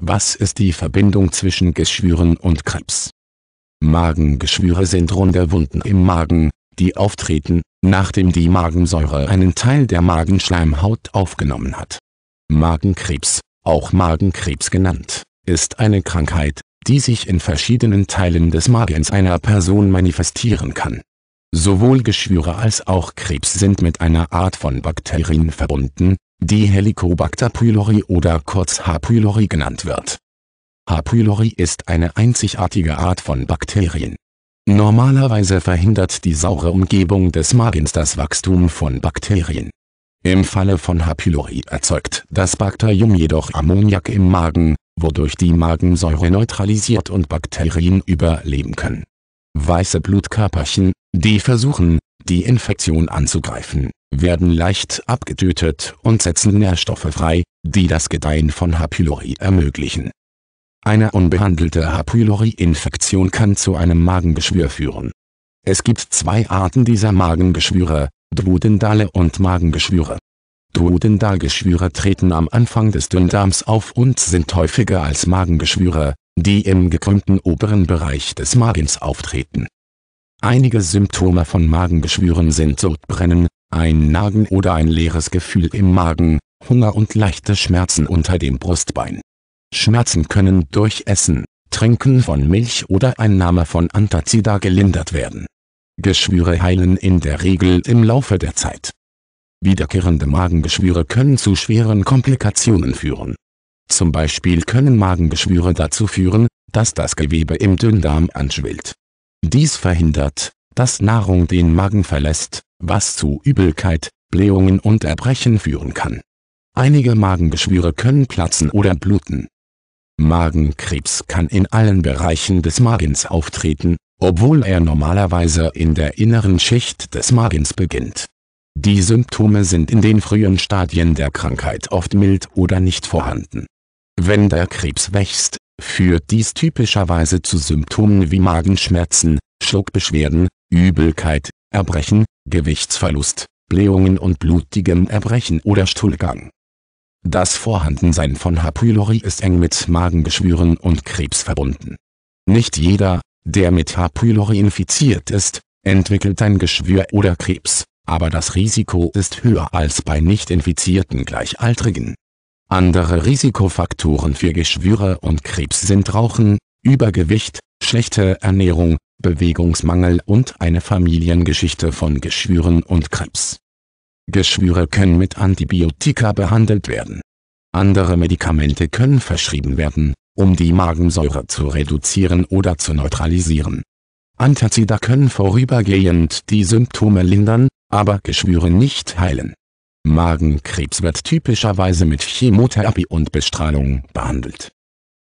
Was ist die Verbindung zwischen Geschwüren und Krebs? Magengeschwüre sind runde Wunden im Magen, die auftreten, nachdem die Magensäure einen Teil der Magenschleimhaut aufgenommen hat. Magenkrebs, auch Magenkrebs genannt, ist eine Krankheit, die sich in verschiedenen Teilen des Magens einer Person manifestieren kann Sowohl Geschwüre als auch Krebs sind mit einer Art von Bakterien verbunden, die Helicobacter pylori oder kurz H. pylori genannt wird. H. pylori ist eine einzigartige Art von Bakterien. Normalerweise verhindert die saure Umgebung des Magens das Wachstum von Bakterien. Im Falle von H. pylori erzeugt das Bakterium jedoch Ammoniak im Magen, wodurch die Magensäure neutralisiert und Bakterien überleben können. Weiße Blutkörperchen, die versuchen, die Infektion anzugreifen, werden leicht abgetötet und setzen Nährstoffe frei, die das Gedeihen von H. pylori ermöglichen. Eine unbehandelte H. pylori-Infektion kann zu einem Magengeschwür führen. Es gibt zwei Arten dieser Magengeschwüre, Duodendale und Magengeschwüre. Duodendalgeschwüre treten am Anfang des Dünndarms auf und sind häufiger als Magengeschwüre, die im gekrümmten oberen Bereich des Magens auftreten Einige Symptome von Magengeschwüren sind Sodbrennen, ein Nagen oder ein leeres Gefühl im Magen, Hunger und leichte Schmerzen unter dem Brustbein. Schmerzen können durch Essen, Trinken von Milch oder Einnahme von Antazida gelindert werden. Geschwüre heilen in der Regel im Laufe der Zeit. Wiederkehrende Magengeschwüre können zu schweren Komplikationen führen. Zum Beispiel können Magengeschwüre dazu führen, dass das Gewebe im Dünndarm anschwillt dies verhindert, dass Nahrung den Magen verlässt, was zu Übelkeit, Blähungen und Erbrechen führen kann. Einige Magengeschwüre können platzen oder bluten. Magenkrebs kann in allen Bereichen des Magens auftreten, obwohl er normalerweise in der inneren Schicht des Magens beginnt. Die Symptome sind in den frühen Stadien der Krankheit oft mild oder nicht vorhanden wenn der Krebs wächst, führt dies typischerweise zu Symptomen wie Magenschmerzen, Schluckbeschwerden, Übelkeit, Erbrechen, Gewichtsverlust, Blähungen und blutigem Erbrechen oder Stuhlgang. Das Vorhandensein von H. pylori ist eng mit Magengeschwüren und Krebs verbunden. Nicht jeder, der mit H. pylori infiziert ist, entwickelt ein Geschwür oder Krebs, aber das Risiko ist höher als bei nicht infizierten Gleichaltrigen andere Risikofaktoren für Geschwüre und Krebs sind Rauchen, Übergewicht, schlechte Ernährung, Bewegungsmangel und eine Familiengeschichte von Geschwüren und Krebs. Geschwüre können mit Antibiotika behandelt werden. Andere Medikamente können verschrieben werden, um die Magensäure zu reduzieren oder zu neutralisieren. Antazida können vorübergehend die Symptome lindern, aber Geschwüre nicht heilen. Magenkrebs wird typischerweise mit Chemotherapie und Bestrahlung behandelt